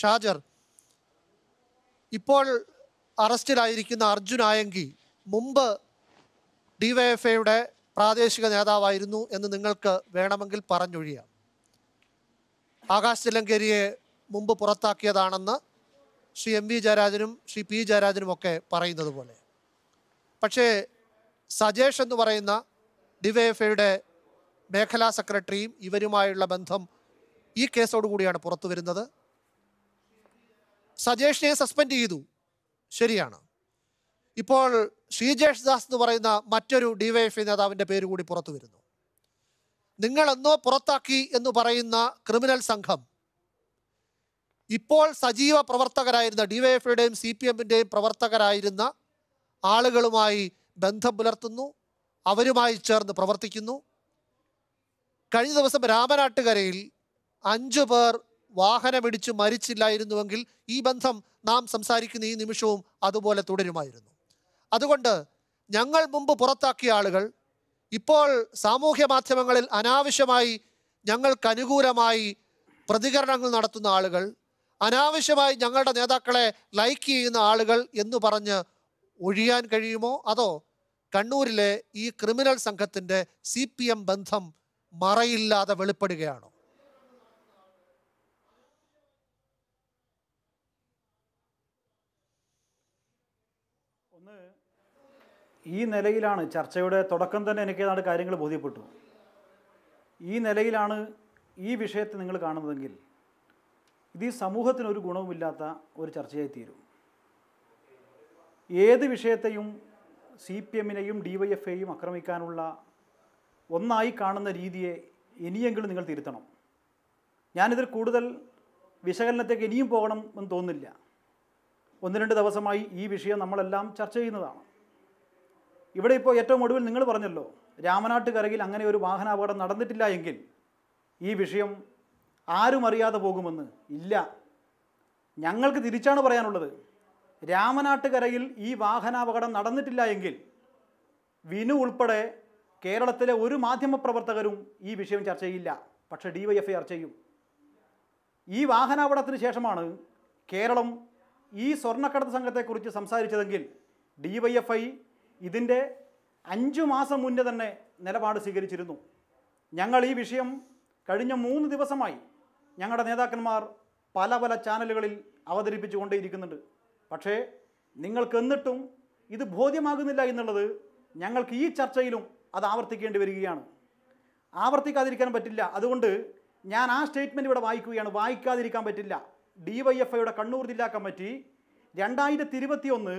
ഷാജർ ഇപ്പോൾ അറസ്റ്റിലായിരിക്കുന്ന അർജുൻ ആയങ്കി മുമ്പ് ഡിവൈഎഫ്ഐയുടെ പ്രാദേശിക നേതാവായിരുന്നു എന്ന് നിങ്ങൾക്ക് വേണമെങ്കിൽ പറഞ്ഞൊഴിയാം ആകാശ് തിലങ്കേരിയെ മുമ്പ് പുറത്താക്കിയതാണെന്ന് ശ്രീ എം വി ജയരാജനും ശ്രീ പി ജയരാജനും ഒക്കെ പറയുന്നത് പോലെ പക്ഷേ സജേഷ് എന്ന് പറയുന്ന ഡിവൈഎഫ്ഐയുടെ മേഖലാ സെക്രട്ടറിയും ഇവരുമായുള്ള ബന്ധം ഈ കേസോടുകൂടിയാണ് പുറത്തു വരുന്നത് സജേഷിനെ സസ്പെൻഡ് ചെയ്തു ശരിയാണ് ഇപ്പോൾ ശ്രീജേഷ് ദാസ് എന്ന് പറയുന്ന മറ്റൊരു ഡിവൈഎഫ്ഐ നേതാവിൻ്റെ പേര് കൂടി പുറത്തു വരുന്നു നിങ്ങളെന്നോ പുറത്താക്കി എന്ന് പറയുന്ന ക്രിമിനൽ സംഘം ഇപ്പോൾ സജീവ പ്രവർത്തകരായിരുന്ന ഡിവൈഎഫ്ഐയുടെയും സി പി എമ്മിൻ്റെയും പ്രവർത്തകരായിരുന്ന ആളുകളുമായി ബന്ധം പുലർത്തുന്നു അവരുമായി ചേർന്ന് പ്രവർത്തിക്കുന്നു കഴിഞ്ഞ ദിവസം രാമനാട്ടുകരയിൽ അഞ്ചു പേർ വാഹനമിടിച്ചു മരിച്ചില്ലായിരുന്നുവെങ്കിൽ ഈ ബന്ധം നാം സംസാരിക്കുന്ന ഈ നിമിഷവും അതുപോലെ തുടരുമായിരുന്നു അതുകൊണ്ട് ഞങ്ങൾ മുമ്പ് പുറത്താക്കിയ ആളുകൾ ഇപ്പോൾ സാമൂഹ്യ മാധ്യമങ്ങളിൽ അനാവശ്യമായി ഞങ്ങൾക്ക് അനുകൂലമായി പ്രതികരണങ്ങൾ നടത്തുന്ന ആളുകൾ അനാവശ്യമായി ഞങ്ങളുടെ നേതാക്കളെ ലൈക്ക് ചെയ്യുന്ന ആളുകൾ എന്ന് പറഞ്ഞ് ഒഴിയാൻ കഴിയുമോ അതോ കണ്ണൂരിലെ ഈ ക്രിമിനൽ സംഘത്തിൻ്റെ സി ബന്ധം മറയില്ലാതെ വെളിപ്പെടുകയാണോ ഈ നിലയിലാണ് ചർച്ചയുടെ തുടക്കം തന്നെ എനിക്ക് ഏതാണ്ട് കാര്യങ്ങൾ ബോധ്യപ്പെട്ടു ഈ നിലയിലാണ് ഈ വിഷയത്തെ നിങ്ങൾ കാണുന്നതെങ്കിൽ ഇത് ഈ സമൂഹത്തിന് ഒരു ഗുണവുമില്ലാത്ത ഒരു ചർച്ചയായി തീരും ഏത് വിഷയത്തെയും സി പി എമ്മിനെയും ഡി വൈ എഫ് എയും ആക്രമിക്കാനുള്ള ഒന്നായി കാണുന്ന രീതിയെ ഇനിയെങ്കിലും നിങ്ങൾ തിരുത്തണം ഞാനിതിൽ കൂടുതൽ വിശകലനത്തേക്ക് ഇനിയും പോകണം എന്ന് തോന്നുന്നില്ല ഒന്ന് രണ്ട് ദിവസമായി ഈ വിഷയം നമ്മളെല്ലാം ചർച്ച ചെയ്യുന്നതാണ് ഇവിടെ ഇപ്പോൾ ഏറ്റവും ഒടുവിൽ നിങ്ങൾ പറഞ്ഞല്ലോ രാമനാട്ടുകരയിൽ അങ്ങനെ ഒരു വാഹനാപകടം നടന്നിട്ടില്ല എങ്കിൽ ഈ വിഷയം ആരും അറിയാതെ പോകുമെന്ന് ഇല്ല ഞങ്ങൾക്ക് തിരിച്ചാണ് പറയാനുള്ളത് രാമനാട്ടുകരയിൽ ഈ വാഹനാപകടം നടന്നിട്ടില്ല എങ്കിൽ വിനു ഉൾപ്പെടെ കേരളത്തിലെ ഒരു മാധ്യമപ്രവർത്തകരും ഈ വിഷയം ചർച്ച ചെയ്യില്ല പക്ഷേ ഡി വൈ എഫ് ഐ ചർച്ച ചെയ്യും ഈ വാഹനാപകടത്തിന് ശേഷമാണ് കേരളം ഈ സ്വർണ്ണക്കടത്ത് സംഘത്തെക്കുറിച്ച് സംസാരിച്ചതെങ്കിൽ ഡി വൈ എഫ് ഐ ഇതിൻ്റെ അഞ്ചു മാസം മുന്നേ തന്നെ നിലപാട് സ്വീകരിച്ചിരുന്നു ഞങ്ങൾ ഈ വിഷയം കഴിഞ്ഞ മൂന്ന് ദിവസമായി ഞങ്ങളുടെ നേതാക്കന്മാർ പല പല ചാനലുകളിൽ അവതരിപ്പിച്ചു കൊണ്ടേയിരിക്കുന്നുണ്ട് പക്ഷേ നിങ്ങൾക്ക് എന്നിട്ടും ഇത് ബോധ്യമാകുന്നില്ല എന്നുള്ളത് ഞങ്ങൾക്ക് ഈ ചർച്ചയിലും അത് ആവർത്തിക്കേണ്ടി വരികയാണ് ആവർത്തിക്കാതിരിക്കാൻ പറ്റില്ല അതുകൊണ്ട് ഞാൻ ആ സ്റ്റേറ്റ്മെൻറ്റ് ഇവിടെ വായിക്കുകയാണ് വായിക്കാതിരിക്കാൻ പറ്റില്ല ഡി വൈ എഫ് ഐയുടെ കണ്ണൂർ ജില്ലാ കമ്മിറ്റി രണ്ടായിരത്തി ഇരുപത്തി ഒന്ന്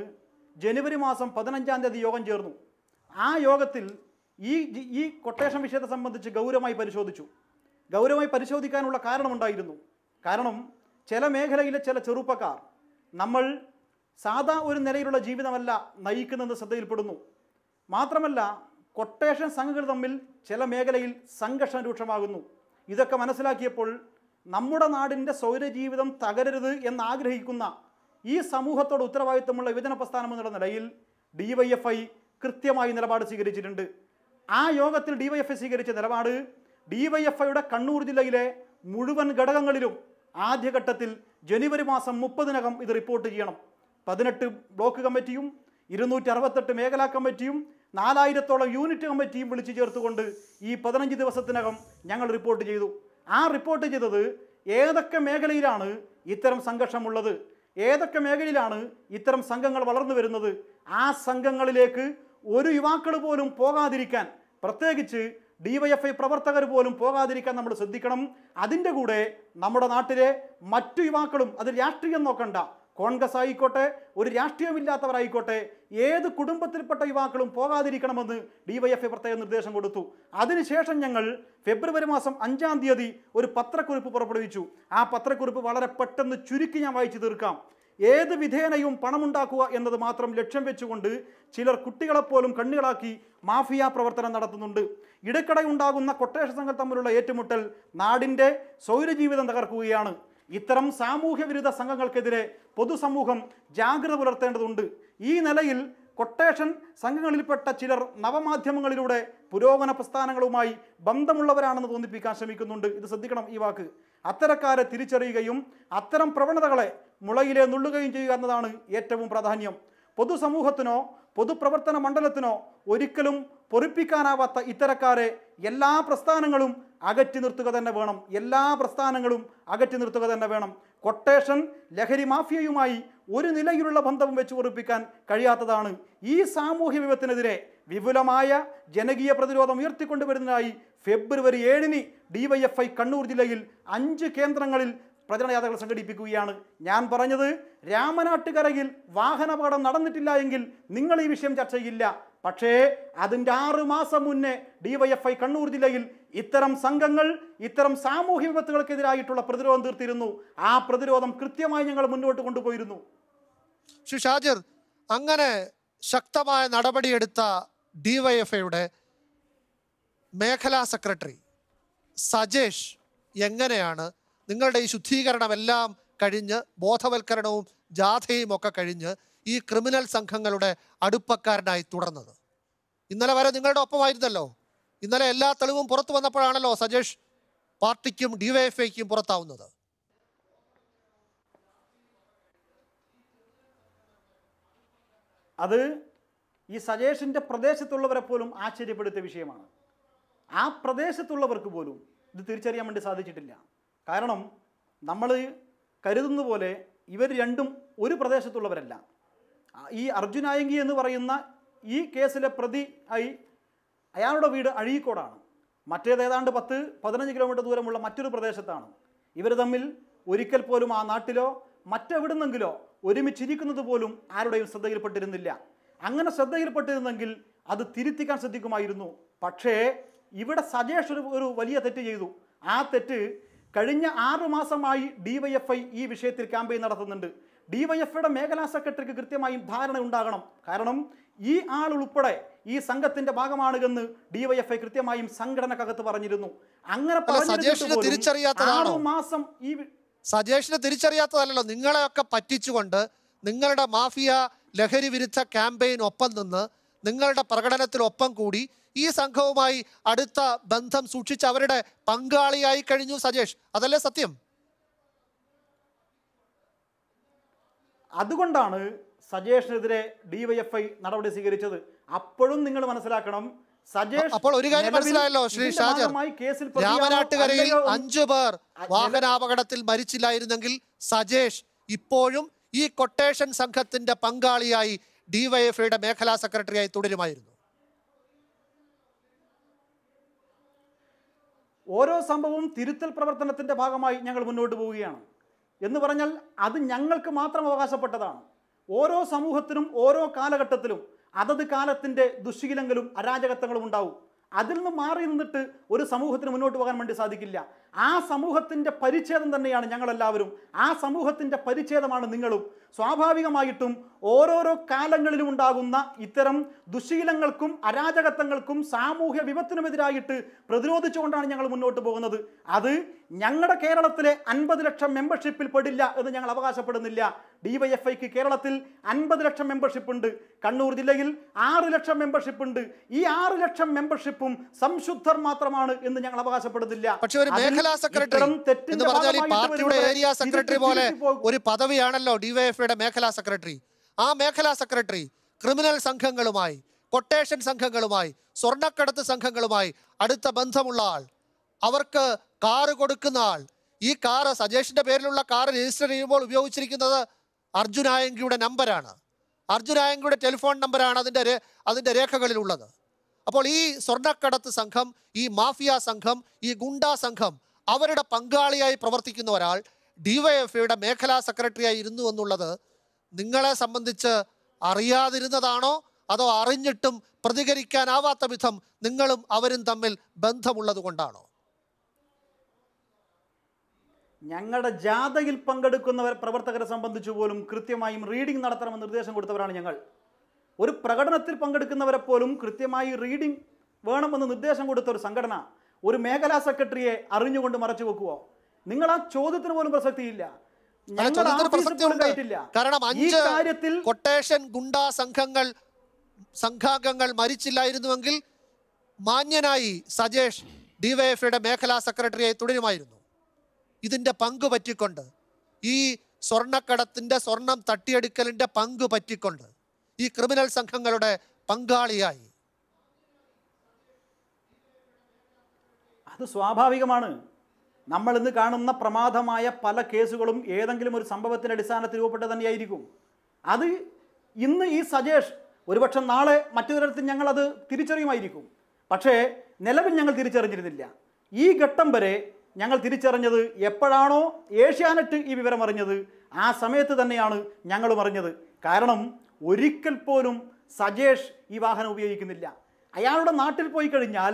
ജനുവരി മാസം പതിനഞ്ചാം തീയതി യോഗം ചേർന്നു ആ യോഗത്തിൽ ഈ ഈ കൊട്ടേഷൻ വിഷയത്തെ സംബന്ധിച്ച് ഗൗരവമായി പരിശോധിച്ചു ഗൗരവമായി പരിശോധിക്കാനുള്ള കാരണമുണ്ടായിരുന്നു കാരണം ചില മേഖലയിലെ ചില ചെറുപ്പക്കാർ നമ്മൾ സാധാ ഒരു നിലയിലുള്ള ജീവിതമല്ല നയിക്കുന്നത് ശ്രദ്ധയിൽപ്പെടുന്നു മാത്രമല്ല കൊട്ടേഷൻ സംഘങ്ങൾ തമ്മിൽ ചില മേഖലയിൽ സംഘർഷം രൂക്ഷമാകുന്നു ഇതൊക്കെ മനസ്സിലാക്കിയപ്പോൾ നമ്മുടെ നാടിൻ്റെ സൗരജീവിതം തകരരുത് എന്നാഗ്രഹിക്കുന്ന ഈ സമൂഹത്തോട് ഉത്തരവാദിത്തമുള്ള വിഭജന പ്രസ്ഥാനം എന്നുള്ള നിലയിൽ ഡിവൈഎഫ്ഐ കൃത്യമായി നിലപാട് സ്വീകരിച്ചിട്ടുണ്ട് ആ യോഗത്തിൽ ഐ സ്വീകരിച്ച നിലപാട് ഐയുടെ കണ്ണൂർ ജില്ലയിലെ മുഴുവൻ ഘടകങ്ങളിലും ആദ്യഘട്ടത്തിൽ ജനുവരി മാസം മുപ്പതിനകം ഇത് റിപ്പോർട്ട് ചെയ്യണം പതിനെട്ട് ബ്ലോക്ക് കമ്മിറ്റിയും ഇരുന്നൂറ്റി അറുപത്തെട്ട് മേഖലാ കമ്മിറ്റിയും നാലായിരത്തോളം യൂണിറ്റ് കമ്മിറ്റിയും വിളിച്ചു ചേർത്തുകൊണ്ട് ഈ പതിനഞ്ച് ദിവസത്തിനകം ഞങ്ങൾ റിപ്പോർട്ട് ചെയ്തു ആ റിപ്പോർട്ട് ചെയ്തത് ഏതൊക്കെ മേഖലയിലാണ് ഇത്തരം സംഘർഷമുള്ളത് ഏതൊക്കെ മേഖലയിലാണ് ഇത്തരം സംഘങ്ങൾ വളർന്നു വരുന്നത് ആ സംഘങ്ങളിലേക്ക് ഒരു യുവാക്കൾ പോലും പോകാതിരിക്കാൻ പ്രത്യേകിച്ച് ഡിവൈഎഫ്ഐ പ്രവർത്തകർ പോലും പോകാതിരിക്കാൻ നമ്മൾ ശ്രദ്ധിക്കണം അതിൻ്റെ കൂടെ നമ്മുടെ നാട്ടിലെ മറ്റു യുവാക്കളും അത് രാഷ്ട്രീയം നോക്കണ്ട കോൺഗ്രസ് ആയിക്കോട്ടെ ഒരു രാഷ്ട്രീയമില്ലാത്തവരായിക്കോട്ടെ ഏത് കുടുംബത്തിൽപ്പെട്ട യുവാക്കളും പോകാതിരിക്കണമെന്ന് എഫ് പ്രത്യേക നിർദ്ദേശം കൊടുത്തു അതിനുശേഷം ഞങ്ങൾ ഫെബ്രുവരി മാസം അഞ്ചാം തീയതി ഒരു പത്രക്കുറിപ്പ് പുറപ്പെടുവിച്ചു ആ പത്രക്കുറിപ്പ് വളരെ പെട്ടെന്ന് ചുരുക്കി ഞാൻ വായിച്ചു തീർക്കാം ഏത് വിധേനയും പണമുണ്ടാക്കുക എന്നത് മാത്രം ലക്ഷ്യം വെച്ചുകൊണ്ട് ചിലർ കുട്ടികളെപ്പോലും കണ്ണുകളാക്കി മാഫിയ പ്രവർത്തനം നടത്തുന്നുണ്ട് ഇടയ്ക്കിടെ ഉണ്ടാകുന്ന കൊട്ടേഷൻ സംഘം തമ്മിലുള്ള ഏറ്റുമുട്ടൽ നാടിൻ്റെ സൗരജീവിതം തകർക്കുകയാണ് ഇത്തരം സാമൂഹ്യ വിരുദ്ധ സംഘങ്ങൾക്കെതിരെ പൊതുസമൂഹം ജാഗ്രത പുലർത്തേണ്ടതുണ്ട് ഈ നിലയിൽ കൊട്ടേഷൻ സംഘങ്ങളിൽപ്പെട്ട ചിലർ നവമാധ്യമങ്ങളിലൂടെ പുരോഗമന പ്രസ്ഥാനങ്ങളുമായി ബന്ധമുള്ളവരാണെന്ന് തോന്നിപ്പിക്കാൻ ശ്രമിക്കുന്നുണ്ട് ഇത് ശ്രദ്ധിക്കണം ഈ വാക്ക് അത്തരക്കാരെ തിരിച്ചറിയുകയും അത്തരം പ്രവണതകളെ മുളയിലെ നുള്ളുകയും ചെയ്യുക എന്നതാണ് ഏറ്റവും പ്രാധാന്യം പൊതുസമൂഹത്തിനോ പൊതുപ്രവർത്തന മണ്ഡലത്തിനോ ഒരിക്കലും പൊറിപ്പിക്കാനാവാത്ത ഇത്തരക്കാരെ എല്ലാ പ്രസ്ഥാനങ്ങളും അകറ്റി നിർത്തുക തന്നെ വേണം എല്ലാ പ്രസ്ഥാനങ്ങളും അകറ്റി നിർത്തുക തന്നെ വേണം കൊട്ടേഷൻ ലഹരി മാഫിയയുമായി ഒരു നിലയിലുള്ള ബന്ധവും വെച്ച് ഉറപ്പിക്കാൻ കഴിയാത്തതാണ് ഈ സാമൂഹ്യ വിപത്തിനെതിരെ വിപുലമായ ജനകീയ പ്രതിരോധം ഉയർത്തിക്കൊണ്ടുവരുന്നതിനായി ഫെബ്രുവരി ഏഴിന് ഡിവൈഎഫ്ഐ കണ്ണൂർ ജില്ലയിൽ അഞ്ച് കേന്ദ്രങ്ങളിൽ പ്രചരണയാത്രകൾ സംഘടിപ്പിക്കുകയാണ് ഞാൻ പറഞ്ഞത് രാമനാട്ടുകരയിൽ വാഹനാപകടം നടന്നിട്ടില്ല എങ്കിൽ നിങ്ങൾ ഈ വിഷയം ചർച്ച ചെയ്യില്ല പക്ഷേ അതിൻ്റെ ആറ് മാസം മുന്നേ ഡിവൈഎഫ്ഐ കണ്ണൂർ ജില്ലയിൽ ഇത്തരം സംഘങ്ങൾ ഇത്തരം സാമൂഹ്യ വിപത്തുകൾക്കെതിരായിട്ടുള്ള പ്രതിരോധം തീർത്തിരുന്നു ആ പ്രതിരോധം കൃത്യമായി ഞങ്ങൾ മുന്നോട്ട് കൊണ്ടുപോയിരുന്നു ഷാജിർ അങ്ങനെ ശക്തമായ നടപടിയെടുത്ത ഡിവൈഎഫ്ഐയുടെ മേഖലാ സെക്രട്ടറി സജേഷ് എങ്ങനെയാണ് നിങ്ങളുടെ ഈ ശുദ്ധീകരണമെല്ലാം കഴിഞ്ഞ് ബോധവൽക്കരണവും ജാഥയും ഒക്കെ കഴിഞ്ഞ് ഈ ക്രിമിനൽ സംഘങ്ങളുടെ അടുപ്പക്കാരനായി തുടർന്നത് ഇന്നലെ വരെ നിങ്ങളുടെ ഒപ്പമായിരുന്നല്ലോ ഇന്നലെ എല്ലാ തെളിവും പുറത്തു വന്നപ്പോഴാണല്ലോ സജേഷ് പാർട്ടിക്കും ഡിവൈഎഫ്ഐക്കും പുറത്താവുന്നത് അത് ഈ സജേഷിൻ്റെ പ്രദേശത്തുള്ളവരെ പോലും ആശ്ചര്യപ്പെടുത്തിയ വിഷയമാണ് ആ പ്രദേശത്തുള്ളവർക്ക് പോലും ഇത് തിരിച്ചറിയാൻ വേണ്ടി സാധിച്ചിട്ടില്ല കാരണം നമ്മൾ കരുതുന്ന പോലെ ഇവർ രണ്ടും ഒരു പ്രദേശത്തുള്ളവരല്ല ഈ അർജുനായങ്കി എന്ന് പറയുന്ന ഈ കേസിലെ പ്രതി ആയി അയാളുടെ വീട് അഴീക്കോടാണ് മറ്റേത് ഏതാണ്ട് പത്ത് പതിനഞ്ച് കിലോമീറ്റർ ദൂരമുള്ള മറ്റൊരു പ്രദേശത്താണ് ഇവർ തമ്മിൽ ഒരിക്കൽ പോലും ആ നാട്ടിലോ മറ്റെവിടുന്നെങ്കിലോ ഒരുമിച്ചിരിക്കുന്നത് പോലും ആരുടെയും ശ്രദ്ധയിൽപ്പെട്ടിരുന്നില്ല അങ്ങനെ ശ്രദ്ധയിൽപ്പെട്ടിരുന്നെങ്കിൽ അത് തിരുത്തിക്കാൻ ശ്രദ്ധിക്കുമായിരുന്നു പക്ഷേ ഇവിടെ സജേഷ് ഒരു ഒരു വലിയ തെറ്റ് ചെയ്തു ആ തെറ്റ് കഴിഞ്ഞ വൈ മാസമായി ഡിവൈഎഫ്ഐ ഈ വിഷയത്തിൽ ക്യാമ്പയിൻ നടത്തുന്നുണ്ട് ഐയുടെ മേഖലാ സെക്രട്ടറിക്ക് കൃത്യമായും ധാരണ ഉണ്ടാകണം കാരണം ഈ ആൾ ഉൾപ്പെടെ ഈ സംഘത്തിന്റെ ഭാഗമാണ് എന്ന് ഡിവൈഎഫ്ഐ കൃത്യമായും സംഘടനക്കകത്ത് പറഞ്ഞിരുന്നു അങ്ങനെ തിരിച്ചറിയാത്തതാണോ മാസം ഈ സജേഷിന് തിരിച്ചറിയാത്തതല്ലല്ലോ നിങ്ങളെയൊക്കെ പറ്റിച്ചുകൊണ്ട് നിങ്ങളുടെ മാഫിയ ലഹരി വിരുദ്ധ ക്യാമ്പയിൻ ഒപ്പം നിന്ന് നിങ്ങളുടെ പ്രകടനത്തിനൊപ്പം കൂടി ഈ സംഘവുമായി അടുത്ത ബന്ധം സൂക്ഷിച്ച് അവരുടെ പങ്കാളിയായി കഴിഞ്ഞു സജേഷ് അതല്ലേ സത്യം അതുകൊണ്ടാണ് സജേഷനെതിരെ ഡിവൈഎഫ്ഐ നടപടി സ്വീകരിച്ചത് അപ്പോഴും നിങ്ങൾ മനസ്സിലാക്കണം അപ്പോൾ ഒരു കാര്യം മനസ്സിലായല്ലോ ശ്രീ ഷാജർ രാമനാട്ടുകരയിൽ അഞ്ചു പേർ വാഹനാപകടത്തിൽ മരിച്ചില്ലായിരുന്നെങ്കിൽ സജേഷ് ഇപ്പോഴും ഈ കൊട്ടേഷൻ സംഘത്തിന്റെ പങ്കാളിയായി ഡിവൈഎഫ്ഐയുടെ മേഖലാ സെക്രട്ടറിയായി തുടരുമായിരുന്നു ഓരോ സംഭവവും തിരുത്തൽ പ്രവർത്തനത്തിന്റെ ഭാഗമായി ഞങ്ങൾ മുന്നോട്ട് പോവുകയാണ് എന്ന് പറഞ്ഞാൽ അത് ഞങ്ങൾക്ക് മാത്രം അവകാശപ്പെട്ടതാണ് ഓരോ സമൂഹത്തിനും ഓരോ കാലഘട്ടത്തിലും അതത് കാലത്തിൻ്റെ ദുശീലങ്ങളും അരാജകത്വങ്ങളും ഉണ്ടാവും അതിൽ നിന്ന് മാറി നിന്നിട്ട് ഒരു സമൂഹത്തിന് മുന്നോട്ട് പോകാൻ വേണ്ടി സാധിക്കില്ല ആ സമൂഹത്തിൻ്റെ പരിച്ഛേദം തന്നെയാണ് ഞങ്ങളെല്ലാവരും ആ സമൂഹത്തിൻ്റെ പരിച്ഛേദമാണ് നിങ്ങളും സ്വാഭാവികമായിട്ടും ഓരോരോ കാലങ്ങളിലും ഉണ്ടാകുന്ന ഇത്തരം ദുശീലങ്ങൾക്കും അരാജകത്വങ്ങൾക്കും സാമൂഹ്യ വിപത്തിനുമെതിരായിട്ട് പ്രതിരോധിച്ചുകൊണ്ടാണ് ഞങ്ങൾ മുന്നോട്ട് പോകുന്നത് അത് ഞങ്ങളുടെ കേരളത്തിലെ അൻപത് ലക്ഷം മെമ്പർഷിപ്പിൽ പെടില്ല എന്ന് ഞങ്ങൾ അവകാശപ്പെടുന്നില്ല ഡിവൈഎഫ്ഐക്ക് കേരളത്തിൽ അൻപത് ലക്ഷം മെമ്പർഷിപ്പ് ഉണ്ട് കണ്ണൂർ ജില്ലയിൽ ആറ് ലക്ഷം മെമ്പർഷിപ്പ് ഉണ്ട് ഈ ആറ് ലക്ഷം മെമ്പർഷിപ്പും സംശുദ്ധർ മാത്രമാണ് എന്ന് ഞങ്ങൾ അവകാശപ്പെടുന്നില്ല പക്ഷേ ഒരു മേഖല ജില്ലാ സെക്രട്ടറി എന്ന് പറഞ്ഞാൽ ഈ പാർട്ടിയുടെ ഏരിയ സെക്രട്ടറി പോലെ ഒരു പദവിയാണല്ലോ ഡിവൈഎഫ്ഐയുടെ മേഖലാ സെക്രട്ടറി ആ മേഖലാ സെക്രട്ടറി ക്രിമിനൽ സംഘങ്ങളുമായി കൊട്ടേഷൻ സംഘങ്ങളുമായി സ്വർണ്ണക്കടത്ത് സംഘങ്ങളുമായി അടുത്ത ബന്ധമുള്ള ആൾ അവർക്ക് കാറ് കൊടുക്കുന്ന ആൾ ഈ കാറ് സജേഷിന്റെ പേരിലുള്ള കാർ രജിസ്റ്റർ ചെയ്യുമ്പോൾ ഉപയോഗിച്ചിരിക്കുന്നത് അർജുനായങ്കിയുടെ നമ്പരാണ് അർജുനായങ്കിയുടെ ടെലിഫോൺ നമ്പരാണ് അതിൻ്റെ അതിൻ്റെ രേഖകളിലുള്ളത് അപ്പോൾ ഈ സ്വർണ്ണക്കടത്ത് സംഘം ഈ മാഫിയ സംഘം ഈ ഗുണ്ടാ സംഘം അവരുടെ പങ്കാളിയായി പ്രവർത്തിക്കുന്ന ഒരാൾ ഡിവൈഎഫ്ഐയുടെ മേഖലാ സെക്രട്ടറിയായി ഇരുന്നു എന്നുള്ളത് നിങ്ങളെ സംബന്ധിച്ച് അറിയാതിരുന്നതാണോ അതോ അറിഞ്ഞിട്ടും പ്രതികരിക്കാനാവാത്ത വിധം നിങ്ങളും അവരും തമ്മിൽ ബന്ധമുള്ളത് കൊണ്ടാണോ ഞങ്ങളുടെ ജാഥയിൽ പങ്കെടുക്കുന്നവർ പ്രവർത്തകരെ സംബന്ധിച്ചു പോലും കൃത്യമായും റീഡിംഗ് നടത്തണമെന്ന് നിർദ്ദേശം കൊടുത്തവരാണ് ഞങ്ങൾ ഒരു പ്രകടനത്തിൽ പങ്കെടുക്കുന്നവരെ പോലും കൃത്യമായി റീഡിംഗ് വേണമെന്ന് നിർദ്ദേശം കൊടുത്ത ഒരു സംഘടന ഒരു മേഖലാ സെക്രട്ടറിയെ അറിഞ്ഞുകൊണ്ട് മറച്ചു വെക്കുവോ നിങ്ങൾ ആ ചോദ്യത്തിന് പോലും പ്രസക്തിയില്ല കാരണം അഞ്ച് കൊട്ടേഷൻ ഗുണ്ടാ സംഘങ്ങൾ സംഘാംഗങ്ങൾ മരിച്ചില്ലായിരുന്നുവെങ്കിൽ മാന്യനായി സജേഷ് ഡിവൈഎഫ്ഐയുടെ മേഖലാ സെക്രട്ടറിയായി തുടരുമായിരുന്നു ഇതിന്റെ പങ്ക് പറ്റിക്കൊണ്ട് ഈ സ്വർണ്ണക്കടത്തിന്റെ സ്വർണം തട്ടിയെടുക്കലിന്റെ പങ്ക് പറ്റിക്കൊണ്ട് ഈ ക്രിമിനൽ സംഘങ്ങളുടെ പങ്കാളിയായി അത് സ്വാഭാവികമാണ് നമ്മൾ ഇന്ന് കാണുന്ന പ്രമാദമായ പല കേസുകളും ഏതെങ്കിലും ഒരു സംഭവത്തിൻ്റെ അടിസ്ഥാനത്തിൽ രൂപപ്പെട്ട് തന്നെയായിരിക്കും അത് ഇന്ന് ഈ സജേഷ് ഒരുപക്ഷെ നാളെ മറ്റു തരത്തിൽ ഞങ്ങളത് തിരിച്ചറിയുമായിരിക്കും പക്ഷേ നിലവിൽ ഞങ്ങൾ തിരിച്ചറിഞ്ഞിരുന്നില്ല ഈ ഘട്ടം വരെ ഞങ്ങൾ തിരിച്ചറിഞ്ഞത് എപ്പോഴാണോ ഏഷ്യാനെറ്റ് ഈ വിവരം അറിഞ്ഞത് ആ സമയത്ത് തന്നെയാണ് ഞങ്ങളും അറിഞ്ഞത് കാരണം ഒരിക്കൽ പോലും സജേഷ് ഈ വാഹനം ഉപയോഗിക്കുന്നില്ല അയാളുടെ നാട്ടിൽ പോയി കഴിഞ്ഞാൽ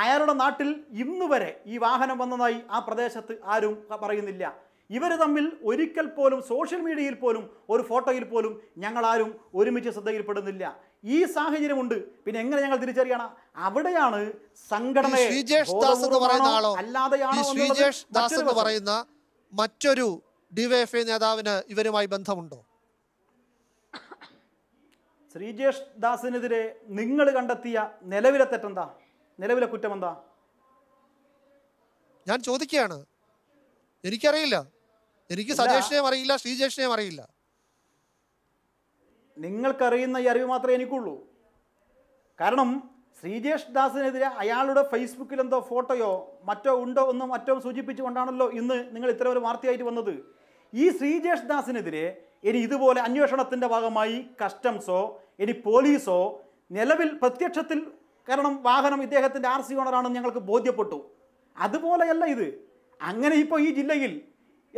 അയാളുടെ നാട്ടിൽ ഇന്ന് വരെ ഈ വാഹനം വന്നതായി ആ പ്രദേശത്ത് ആരും പറയുന്നില്ല ഇവർ തമ്മിൽ ഒരിക്കൽ പോലും സോഷ്യൽ മീഡിയയിൽ പോലും ഒരു ഫോട്ടോയിൽ പോലും ഞങ്ങളാരും ഒരുമിച്ച് ശ്രദ്ധയിൽപ്പെടുന്നില്ല ഈ സാഹചര്യമുണ്ട് പിന്നെ എങ്ങനെ ഞങ്ങൾ തിരിച്ചറിയണം അവിടെയാണ് സംഘടന അല്ലാതെയാണോ പറയുന്ന മറ്റൊരു ഡിവൈഎഫ്ഐ നേതാവിന് ഇവരുമായി ബന്ധമുണ്ടോ ശ്രീജേഷ് ദാസിനെതിരെ നിങ്ങൾ കണ്ടെത്തിയ നിലവിലെ തെറ്റെന്താ നിലവിലെ കുറ്റം എന്താ ഞാൻ ചോദിക്കുകയാണ് എനിക്കറിയില്ല എനിക്ക് സജേഷനെയും അറിയില്ല ശ്രീജേഷനെയും അറിയില്ല നിങ്ങൾക്കറിയുന്ന ഈ അറിവ് മാത്രമേ എനിക്കുള്ളൂ കാരണം ശ്രീജേഷ് ദാസിനെതിരെ അയാളുടെ ഫേസ്ബുക്കിൽ എന്തോ ഫോട്ടോയോ മറ്റോ ഉണ്ടോ എന്നോ മറ്റോ സൂചിപ്പിച്ചുകൊണ്ടാണല്ലോ ഇന്ന് നിങ്ങൾ ഇത്ര ഒരു വാർത്തയായിട്ട് വന്നത് ഈ ശ്രീജേഷ് ദാസിനെതിരെ ഇനി ഇതുപോലെ അന്വേഷണത്തിൻ്റെ ഭാഗമായി കസ്റ്റംസോ ഇനി പോലീസോ നിലവിൽ പ്രത്യക്ഷത്തിൽ കാരണം വാഹനം ഇദ്ദേഹത്തിൻ്റെ ആർ സി ഓണറാണെന്ന് ഞങ്ങൾക്ക് ബോധ്യപ്പെട്ടു അതുപോലെയല്ല ഇത് അങ്ങനെ ഇപ്പോൾ ഈ ജില്ലയിൽ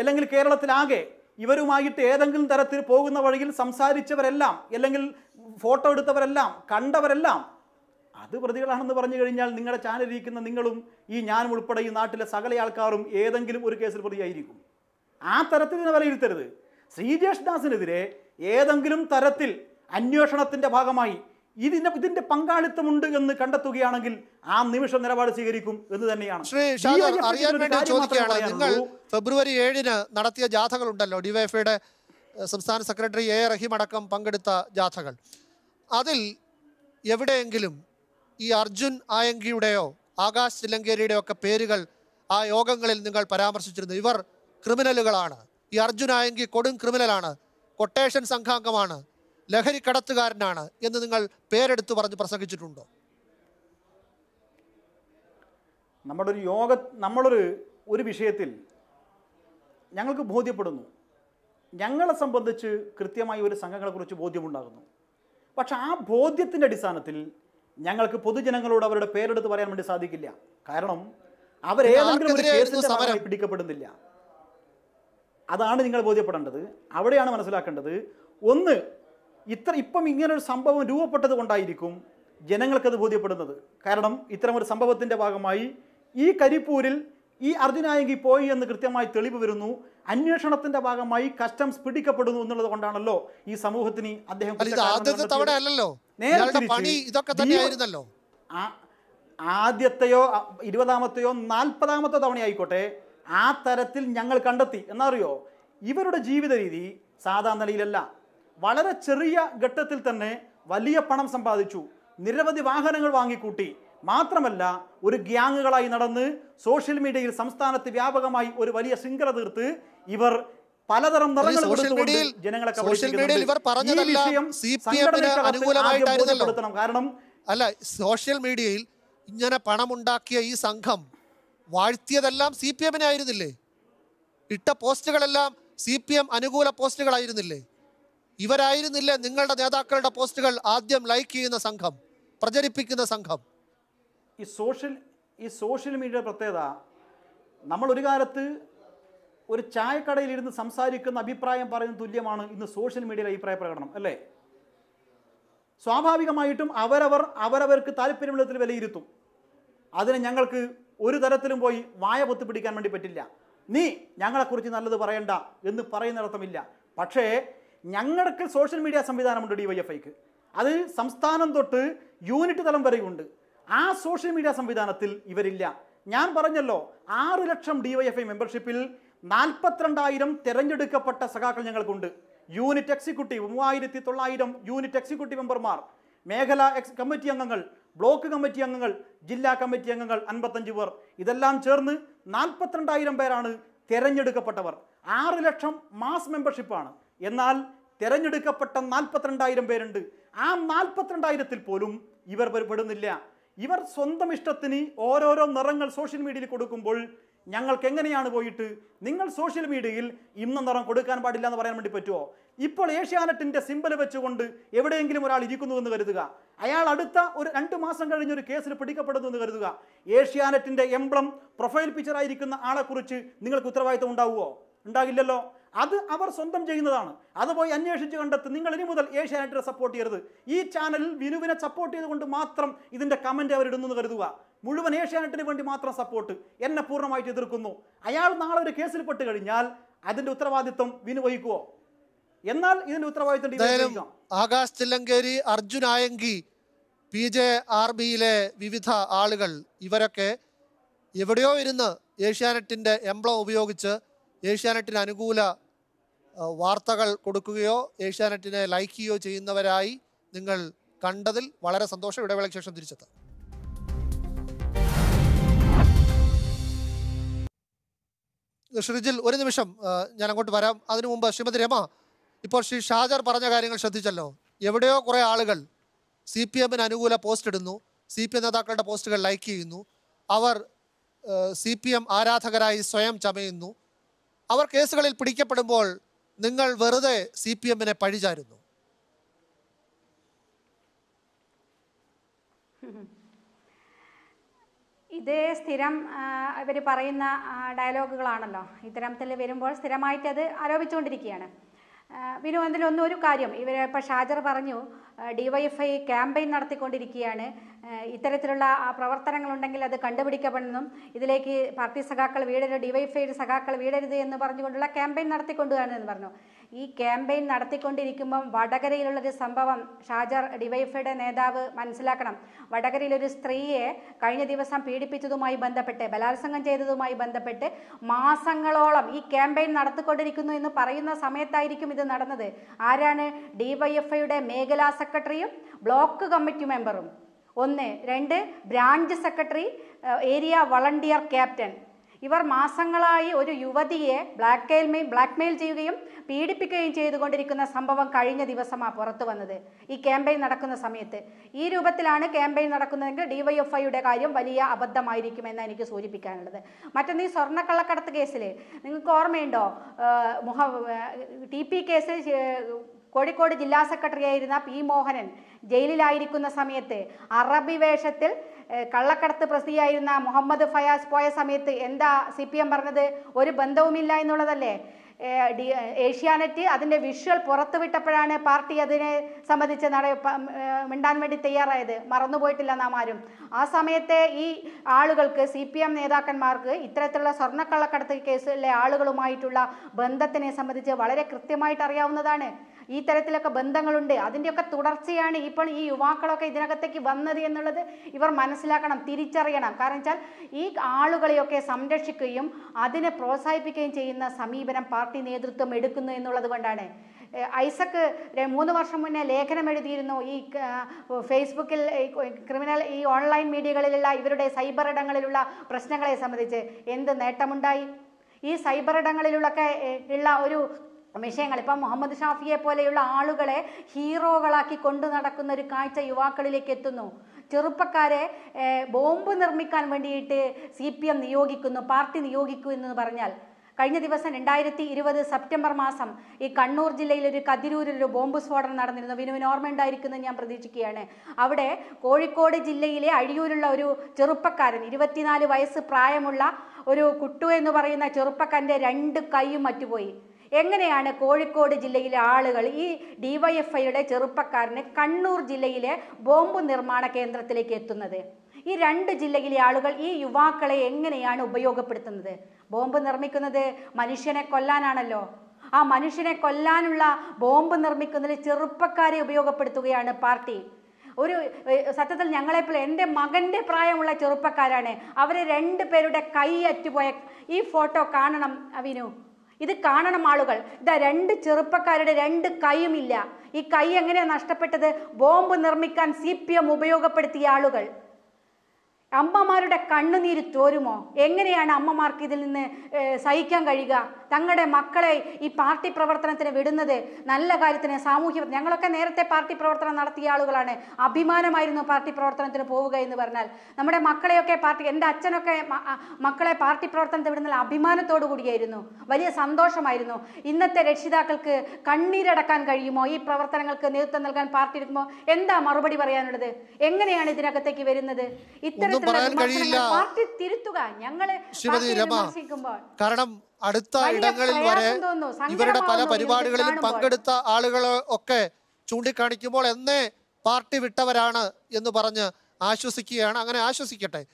അല്ലെങ്കിൽ കേരളത്തിലാകെ ഇവരുമായിട്ട് ഏതെങ്കിലും തരത്തിൽ പോകുന്ന വഴിയിൽ സംസാരിച്ചവരെല്ലാം അല്ലെങ്കിൽ ഫോട്ടോ എടുത്തവരെല്ലാം കണ്ടവരെല്ലാം അത് പ്രതികളാണെന്ന് പറഞ്ഞു കഴിഞ്ഞാൽ നിങ്ങളുടെ ചാനലിരിക്കുന്ന നിങ്ങളും ഈ ഞാനും ഉൾപ്പെടെ ഈ നാട്ടിലെ സകല ആൾക്കാരും ഏതെങ്കിലും ഒരു കേസിൽ പ്രതിയായിരിക്കും ആ തരത്തിൽ ഇതിനെ വിലയിരുത്തരുത് ശ്രീജേഷ് ദാസിനെതിരെ ഏതെങ്കിലും തരത്തിൽ അന്വേഷണത്തിൻ്റെ ഭാഗമായി ഇതിന്റെ ഇതിന്റെ പങ്കാളിത്തമുണ്ട് എന്ന് കണ്ടെത്തുകയാണെങ്കിൽ ആ നിമിഷം നിലപാട് സ്വീകരിക്കും എന്ന് തന്നെയാണ് നിങ്ങൾ ഫെബ്രുവരി ഏഴിന് നടത്തിയ ഉണ്ടല്ലോ ഡിവൈഎഫ്ഐയുടെ സംസ്ഥാന സെക്രട്ടറി എ റഹീം അടക്കം പങ്കെടുത്ത ജാഥകൾ അതിൽ എവിടെയെങ്കിലും ഈ അർജുൻ ആയങ്കിയുടെയോ ആകാശ് തില്ലങ്കേരിയുടെയോ ഒക്കെ പേരുകൾ ആ യോഗങ്ങളിൽ നിങ്ങൾ പരാമർശിച്ചിരുന്നു ഇവർ ക്രിമിനലുകളാണ് ഈ അർജുൻ ആയങ്കി കൊടും ക്രിമിനലാണ് കൊട്ടേഷൻ സംഘാംഗമാണ് ലഹരി കടത്തുകാരനാണ് എന്ന് നിങ്ങൾ പേരെടുത്ത് പറഞ്ഞ് പ്രസംഗിച്ചിട്ടുണ്ടോ നമ്മുടെ ഒരു യോഗ നമ്മളൊരു ഒരു വിഷയത്തിൽ ഞങ്ങൾക്ക് ബോധ്യപ്പെടുന്നു ഞങ്ങളെ സംബന്ധിച്ച് കൃത്യമായി ഒരു സംഘങ്ങളെക്കുറിച്ച് ബോധ്യമുണ്ടാകുന്നു പക്ഷെ ആ ബോധ്യത്തിൻ്റെ അടിസ്ഥാനത്തിൽ ഞങ്ങൾക്ക് പൊതുജനങ്ങളോട് അവരുടെ പേരെടുത്ത് പറയാൻ വേണ്ടി സാധിക്കില്ല കാരണം അവരേതെങ്കിലും ഒരു കേസിൻ്റെ പിടിക്കപ്പെടുന്നില്ല അതാണ് നിങ്ങൾ ബോധ്യപ്പെടേണ്ടത് അവിടെയാണ് മനസ്സിലാക്കേണ്ടത് ഒന്ന് ഇത്ര ഇപ്പം ഇങ്ങനൊരു സംഭവം രൂപപ്പെട്ടത് കൊണ്ടായിരിക്കും ജനങ്ങൾക്കത് ബോധ്യപ്പെടുന്നത് കാരണം ഇത്തരമൊരു സംഭവത്തിൻ്റെ ഭാഗമായി ഈ കരിപ്പൂരിൽ ഈ അർജുനായെങ്കിൽ പോയി എന്ന് കൃത്യമായി തെളിവ് വരുന്നു അന്വേഷണത്തിന്റെ ഭാഗമായി കസ്റ്റംസ് പിടിക്കപ്പെടുന്നു എന്നുള്ളത് കൊണ്ടാണല്ലോ ഈ സമൂഹത്തിന് അദ്ദേഹം അല്ലല്ലോ ആദ്യത്തെയോ ഇരുപതാമത്തെയോ നാൽപ്പതാമത്തെ തവണയായിക്കോട്ടെ ആ തരത്തിൽ ഞങ്ങൾ കണ്ടെത്തി എന്നറിയോ ഇവരുടെ ജീവിത രീതി സാധാരണ നിലയിലല്ല വളരെ ചെറിയ ഘട്ടത്തിൽ തന്നെ വലിയ പണം സമ്പാദിച്ചു നിരവധി വാഹനങ്ങൾ വാങ്ങിക്കൂട്ടി മാത്രമല്ല ഒരു ഗ്യാങ്ങുകളായി നടന്ന് സോഷ്യൽ മീഡിയയിൽ സംസ്ഥാനത്ത് വ്യാപകമായി ഒരു വലിയ ശൃംഖല തീർത്ത് ഇവർ പലതരം നിറങ്ങൾ ജനങ്ങളെ കാരണം അല്ല സോഷ്യൽ മീഡിയയിൽ ഇങ്ങനെ പണമുണ്ടാക്കിയ ഈ സംഘം വാഴ്ത്തിയതെല്ലാം സി പി എമ്മിനായിരുന്നില്ലേ ആയിരുന്നില്ലേ ഇട്ട പോസ്റ്റുകളെല്ലാം സി പി എം അനുകൂല പോസ്റ്റുകളായിരുന്നില്ലേ ഇവരായിരുന്നില്ല നിങ്ങളുടെ നേതാക്കളുടെ പോസ്റ്റുകൾ ആദ്യം ലൈക്ക് ചെയ്യുന്ന സംഘം പ്രചരിപ്പിക്കുന്ന സംഘം ഈ സോഷ്യൽ ഈ സോഷ്യൽ മീഡിയ പ്രത്യേകത നമ്മൾ ഒരു കാലത്ത് ഒരു ചായക്കടയിലിരുന്ന് സംസാരിക്കുന്ന അഭിപ്രായം പറയുന്ന തുല്യമാണ് ഇന്ന് സോഷ്യൽ മീഡിയയിലെ അഭിപ്രായ പ്രകടനം അല്ലേ സ്വാഭാവികമായിട്ടും അവരവർ അവരവർക്ക് താല്പര്യമുള്ള വിധത്തിൽ വിലയിരുത്തും അതിന് ഞങ്ങൾക്ക് ഒരു തരത്തിലും പോയി വായ പൊത്തി പിടിക്കാൻ വേണ്ടി പറ്റില്ല നീ ഞങ്ങളെക്കുറിച്ച് നല്ലത് പറയണ്ട എന്ന് പറയുന്നിടത്തുമില്ല പക്ഷേ ഞങ്ങൾക്ക് സോഷ്യൽ മീഡിയ സംവിധാനമുണ്ട് ഡി വൈ എഫ് ഐക്ക് അത് സംസ്ഥാനം തൊട്ട് യൂണിറ്റ് തലം വരെയുണ്ട് ആ സോഷ്യൽ മീഡിയ സംവിധാനത്തിൽ ഇവരില്ല ഞാൻ പറഞ്ഞല്ലോ ആറ് ലക്ഷം ഡി വൈ എഫ് ഐ മെമ്പർഷിപ്പിൽ നാൽപ്പത്തിരണ്ടായിരം തിരഞ്ഞെടുക്കപ്പെട്ട സഖാക്കൾ ഞങ്ങൾക്കുണ്ട് യൂണിറ്റ് എക്സിക്യൂട്ടീവ് മൂവായിരത്തി തൊള്ളായിരം യൂണിറ്റ് എക്സിക്യൂട്ടീവ് മെമ്പർമാർ മേഖല എക്സ് കമ്മിറ്റി അംഗങ്ങൾ ബ്ലോക്ക് കമ്മിറ്റി അംഗങ്ങൾ ജില്ലാ കമ്മിറ്റി അംഗങ്ങൾ അൻപത്തഞ്ച് പേർ ഇതെല്ലാം ചേർന്ന് നാൽപ്പത്തിരണ്ടായിരം പേരാണ് തിരഞ്ഞെടുക്കപ്പെട്ടവർ ആറ് ലക്ഷം മാസ് മെമ്പർഷിപ്പാണ് എന്നാൽ തിരഞ്ഞെടുക്കപ്പെട്ട നാൽപ്പത്തിരണ്ടായിരം പേരുണ്ട് ആ നാൽപ്പത്തിരണ്ടായിരത്തിൽ പോലും ഇവർ പെടുന്നില്ല ഇവർ സ്വന്തം ഇഷ്ടത്തിന് ഓരോരോ നിറങ്ങൾ സോഷ്യൽ മീഡിയയിൽ കൊടുക്കുമ്പോൾ ഞങ്ങൾക്ക് എങ്ങനെയാണ് പോയിട്ട് നിങ്ങൾ സോഷ്യൽ മീഡിയയിൽ ഇന്ന നിറം കൊടുക്കാൻ പാടില്ല എന്ന് പറയാൻ വേണ്ടി പറ്റുമോ ഇപ്പോൾ ഏഷ്യാനെറ്റിൻ്റെ സിമ്പൽ വെച്ചുകൊണ്ട് എവിടെയെങ്കിലും ഒരാൾ ഇരിക്കുന്നു എന്ന് കരുതുക അയാൾ അടുത്ത ഒരു രണ്ട് മാസം ഒരു കേസിൽ പിടിക്കപ്പെടുന്നു എന്ന് കരുതുക ഏഷ്യാനെറ്റിൻ്റെ എംബ്ലം പ്രൊഫൈൽ ആയിരിക്കുന്ന ആളെക്കുറിച്ച് നിങ്ങൾക്ക് ഉത്തരവാദിത്തം ഉണ്ടാവുമോ ഉണ്ടാകില്ലല്ലോ അത് അവർ സ്വന്തം ചെയ്യുന്നതാണ് അത് പോയി അന്വേഷിച്ച് കണ്ടെത്തി നിങ്ങൾ ഇനി മുതൽ ഏഷ്യാനെറ്റിനെ സപ്പോർട്ട് ചെയ്യരുത് ഈ ചാനലിൽ വിനുവിനെ സപ്പോർട്ട് ചെയ്തുകൊണ്ട് മാത്രം ഇതിൻ്റെ കമൻറ്റ് അവരിടുന്നു കരുതുക മുഴുവൻ ഏഷ്യാനെറ്റിന് വേണ്ടി മാത്രം സപ്പോർട്ട് എന്നെ പൂർണ്ണമായിട്ട് എതിർക്കുന്നു അയാൾ നാളെ ഒരു പെട്ട് കഴിഞ്ഞാൽ അതിൻ്റെ ഉത്തരവാദിത്വം വിനു വഹിക്കുമോ എന്നാൽ ഇതിൻ്റെ ഉത്തരവാദിത്വം Akash Chillankeri Arjun Ayanki P J R ബിയിലെ വിവിധ ആളുകൾ ഇവരൊക്കെ എവിടെയോ ഇരുന്ന് ഏഷ്യാനെറ്റിൻ്റെ എംബ്ലം ഉപയോഗിച്ച് ഏഷ്യാനെറ്റിന് അനുകൂല വാർത്തകൾ കൊടുക്കുകയോ ഏഷ്യാനെറ്റിനെ ലൈക്ക് ചെയ്യുകയോ ചെയ്യുന്നവരായി നിങ്ങൾ കണ്ടതിൽ വളരെ സന്തോഷം ഇടവേളയ്ക്ക് ശേഷം തിരിച്ചെത്താം ഷ്രിജിൽ ഒരു നിമിഷം ഞാൻ അങ്ങോട്ട് വരാം അതിനു മുമ്പ് ശ്രീമതി രമ ഇപ്പോൾ ശ്രീ ഷാജർ പറഞ്ഞ കാര്യങ്ങൾ ശ്രദ്ധിച്ചല്ലോ എവിടെയോ കുറേ ആളുകൾ സി പി എമ്മിന് അനുകൂല പോസ്റ്റ് ഇടുന്നു സി പി എം നേതാക്കളുടെ പോസ്റ്റുകൾ ലൈക്ക് ചെയ്യുന്നു അവർ സി പി എം ആരാധകരായി സ്വയം ചമയുന്നു അവർ കേസുകളിൽ പിടിക്കപ്പെടുമ്പോൾ നിങ്ങൾ വെറുതെ സി പി എമ്മിനെ പഴിചാരുന്നു ഇതേ സ്ഥിരം ഇവർ പറയുന്ന ഡയലോഗുകളാണല്ലോ ഇത്തരത്തിൽ വരുമ്പോൾ സ്ഥിരമായിട്ട് അത് ആരോപിച്ചുകൊണ്ടിരിക്കുകയാണ് വിനു അതിലൊന്നും ഒരു കാര്യം ഇവർ ഇപ്പോൾ ഷാജർ പറഞ്ഞു ഡിവൈഎഫ്ഐ ക്യാമ്പയിൻ നടത്തിക്കൊണ്ടിരിക്കുകയാണ് ഇത്തരത്തിലുള്ള പ്രവർത്തനങ്ങളുണ്ടെങ്കിൽ അത് കണ്ടുപിടിക്കപ്പെടണം ഇതിലേക്ക് പാർട്ടി സഖാക്കൾ വീടരുത് ഡിവൈഫൈഡ് സഖാക്കൾ വീടരുത് എന്ന് പറഞ്ഞുകൊണ്ടുള്ള ക്യാമ്പയിൻ നടത്തിക്കൊണ്ടുവരണമെന്ന് പറഞ്ഞു ഈ ക്യാമ്പയിൻ നടത്തിക്കൊണ്ടിരിക്കുമ്പം വടകരയിലുള്ളൊരു സംഭവം ഷാജർ ഡിവൈഫയുടെ നേതാവ് മനസ്സിലാക്കണം വടകരയിലൊരു സ്ത്രീയെ കഴിഞ്ഞ ദിവസം പീഡിപ്പിച്ചതുമായി ബന്ധപ്പെട്ട് ബലാത്സംഗം ചെയ്തതുമായി ബന്ധപ്പെട്ട് മാസങ്ങളോളം ഈ ക്യാമ്പയിൻ നടത്തിക്കൊണ്ടിരിക്കുന്നു എന്ന് പറയുന്ന സമയത്തായിരിക്കും ഇത് നടന്നത് ആരാണ് ഡിവൈഎഫ്ഐയുടെ മേഖലാ സെക്രട്ടറിയും ബ്ലോക്ക് കമ്മിറ്റി മെമ്പറും ഒന്ന് രണ്ട് branch secretary area volunteer captain ഇവർ മാസങ്ങളായി ഒരു യുവതിയെ ബ്ലാക്ക് ബ്ലാക്ക്മെയിൽ ചെയ്യുകയും പീഡിപ്പിക്കുകയും ചെയ്തുകൊണ്ടിരിക്കുന്ന സംഭവം കഴിഞ്ഞ ദിവസമാണ് പുറത്തു വന്നത് ഈ ക്യാമ്പയിൻ നടക്കുന്ന സമയത്ത് ഈ രൂപത്തിലാണ് ക്യാമ്പയിൻ നടക്കുന്നതെങ്കിൽ ഡിവൈഎഫ്ഐയുടെ കാര്യം വലിയ അബദ്ധമായിരിക്കും എന്ന് എനിക്ക് സൂചിപ്പിക്കാനുള്ളത് മറ്റൊന്ന് ഈ സ്വർണ്ണക്കള്ളക്കടത്ത് കേസിൽ നിങ്ങൾക്ക് ഓർമ്മയുണ്ടോ മുഹ ടി പി കേസ് കോഴിക്കോട് ജില്ലാ സെക്രട്ടറിയായിരുന്ന പി മോഹനൻ ജയിലിലായിരിക്കുന്ന സമയത്ത് അറബി വേഷത്തിൽ കള്ളക്കടത്ത് പ്രസിദ്ധിയായിരുന്ന മുഹമ്മദ് ഫയാസ് പോയ സമയത്ത് എന്താ സി പി എം പറഞ്ഞത് ഒരു ബന്ധവുമില്ല എന്നുള്ളതല്ലേ ഏഷ്യാനെറ്റ് അതിൻ്റെ വിഷ്വൽ പുറത്തുവിട്ടപ്പോഴാണ് പാർട്ടി അതിനെ സംബന്ധിച്ച് നട മിണ്ടാൻ വേണ്ടി തയ്യാറായത് മറന്നുപോയിട്ടില്ല നാം ആരും ആ സമയത്തെ ഈ ആളുകൾക്ക് സി പി എം നേതാക്കന്മാർക്ക് ഇത്തരത്തിലുള്ള സ്വർണ്ണക്കള്ളക്കടത്ത് കേസിലെ ആളുകളുമായിട്ടുള്ള ബന്ധത്തിനെ സംബന്ധിച്ച് വളരെ കൃത്യമായിട്ട് അറിയാവുന്നതാണ് ഈ തരത്തിലൊക്കെ ബന്ധങ്ങളുണ്ട് അതിൻ്റെയൊക്കെ തുടർച്ചയാണ് ഇപ്പോൾ ഈ യുവാക്കളൊക്കെ ഇതിനകത്തേക്ക് വന്നത് എന്നുള്ളത് ഇവർ മനസ്സിലാക്കണം തിരിച്ചറിയണം കാരണം വെച്ചാൽ ഈ ആളുകളെയൊക്കെ സംരക്ഷിക്കുകയും അതിനെ പ്രോത്സാഹിപ്പിക്കുകയും ചെയ്യുന്ന സമീപനം പാർട്ടി നേതൃത്വം എടുക്കുന്നു എന്നുള്ളത് കൊണ്ടാണ് ഐസക്ക് മൂന്ന് വർഷം മുന്നേ ലേഖനം എഴുതിയിരുന്നു ഈ ഫേസ്ബുക്കിൽ ക്രിമിനൽ ഈ ഓൺലൈൻ മീഡിയകളിലുള്ള ഇവരുടെ സൈബർ ഇടങ്ങളിലുള്ള പ്രശ്നങ്ങളെ സംബന്ധിച്ച് എന്ത് നേട്ടമുണ്ടായി ഈ സൈബർ ഇടങ്ങളിലൊക്കെ ഉള്ള ഒരു വിഷയങ്ങൾ ഇപ്പം മുഹമ്മദ് ഷാഫിയെ പോലെയുള്ള ആളുകളെ ഹീറോകളാക്കി കൊണ്ടു നടക്കുന്ന ഒരു കാഴ്ച യുവാക്കളിലേക്ക് എത്തുന്നു ചെറുപ്പക്കാരെ ബോംബ് നിർമ്മിക്കാൻ വേണ്ടിയിട്ട് സി പി എം നിയോഗിക്കുന്നു പാർട്ടി നിയോഗിക്കുന്നു എന്ന് പറഞ്ഞാൽ കഴിഞ്ഞ ദിവസം രണ്ടായിരത്തി ഇരുപത് സെപ്റ്റംബർ മാസം ഈ കണ്ണൂർ ജില്ലയിൽ ഒരു കതിരൂരിൽ ഒരു ബോംബ് സ്ഫോടനം നടന്നിരുന്നു വിനുവിന് ഉണ്ടായിരിക്കുന്നത് ഞാൻ പ്രതീക്ഷിക്കുകയാണ് അവിടെ കോഴിക്കോട് ജില്ലയിലെ അഴിയൂരുള്ള ഒരു ചെറുപ്പക്കാരൻ ഇരുപത്തിനാല് വയസ്സ് പ്രായമുള്ള ഒരു കുട്ടു എന്ന് പറയുന്ന ചെറുപ്പക്കാരൻ്റെ രണ്ട് കൈയും മറ്റുപോയി എങ്ങനെയാണ് കോഴിക്കോട് ജില്ലയിലെ ആളുകൾ ഈ ഡിവൈഎഫ്ഐയുടെ ചെറുപ്പക്കാരന് കണ്ണൂർ ജില്ലയിലെ ബോംബ് നിർമ്മാണ കേന്ദ്രത്തിലേക്ക് എത്തുന്നത് ഈ രണ്ട് ജില്ലയിലെ ആളുകൾ ഈ യുവാക്കളെ എങ്ങനെയാണ് ഉപയോഗപ്പെടുത്തുന്നത് ബോംബ് നിർമ്മിക്കുന്നത് മനുഷ്യനെ കൊല്ലാനാണല്ലോ ആ മനുഷ്യനെ കൊല്ലാനുള്ള ബോംബ് നിർമ്മിക്കുന്നതിൽ ചെറുപ്പക്കാരെ ഉപയോഗപ്പെടുത്തുകയാണ് പാർട്ടി ഒരു സത്യത്തിൽ ഞങ്ങളെപ്പോലെ എൻ്റെ മകൻ്റെ പ്രായമുള്ള ചെറുപ്പക്കാരാണ് അവർ രണ്ട് പേരുടെ കൈ അറ്റുപോയ ഈ ഫോട്ടോ കാണണം അവിനു ഇത് കാണണം ആളുകൾ ഇതാ രണ്ട് ചെറുപ്പക്കാരുടെ രണ്ട് കൈയുമില്ല ഈ കൈ എങ്ങനെയാണ് നഷ്ടപ്പെട്ടത് ബോംബ് നിർമ്മിക്കാൻ സി ഉപയോഗപ്പെടുത്തിയ ആളുകൾ അമ്മമാരുടെ കണ്ണുനീര് തോരുമോ എങ്ങനെയാണ് അമ്മമാർക്ക് ഇതിൽ നിന്ന് സഹിക്കാൻ കഴിയുക തങ്ങളുടെ മക്കളെ ഈ പാർട്ടി പ്രവർത്തനത്തിന് വിടുന്നത് നല്ല കാര്യത്തിന് സാമൂഹ്യ ഞങ്ങളൊക്കെ നേരത്തെ പാർട്ടി പ്രവർത്തനം നടത്തിയ ആളുകളാണ് അഭിമാനമായിരുന്നു പാർട്ടി പ്രവർത്തനത്തിന് പോവുക എന്ന് പറഞ്ഞാൽ നമ്മുടെ മക്കളെയൊക്കെ പാർട്ടി എൻ്റെ അച്ഛനൊക്കെ മക്കളെ പാർട്ടി പ്രവർത്തനത്തിന് വിടുന്ന അഭിമാനത്തോടു കൂടിയായിരുന്നു വലിയ സന്തോഷമായിരുന്നു ഇന്നത്തെ രക്ഷിതാക്കൾക്ക് കണ്ണീരടക്കാൻ കഴിയുമോ ഈ പ്രവർത്തനങ്ങൾക്ക് നേതൃത്വം നൽകാൻ പാർട്ടി എടുക്കുമ്പോൾ എന്താ മറുപടി പറയാനുള്ളത് എങ്ങനെയാണ് ഇതിനകത്തേക്ക് വരുന്നത് ഇത്തരത്തിൽ പറയാൻ കഴിയില്ല ശ്രീമതി രമ കാരണം അടുത്ത ഇടങ്ങളിൽ വരെ ഇവരുടെ പല പരിപാടികളിലും പങ്കെടുത്ത ആളുകൾ ഒക്കെ ചൂണ്ടിക്കാണിക്കുമ്പോൾ എന്നെ പാർട്ടി വിട്ടവരാണ് എന്ന് പറഞ്ഞ് ആശ്വസിക്കുകയാണ് അങ്ങനെ ആശ്വസിക്കട്ടെ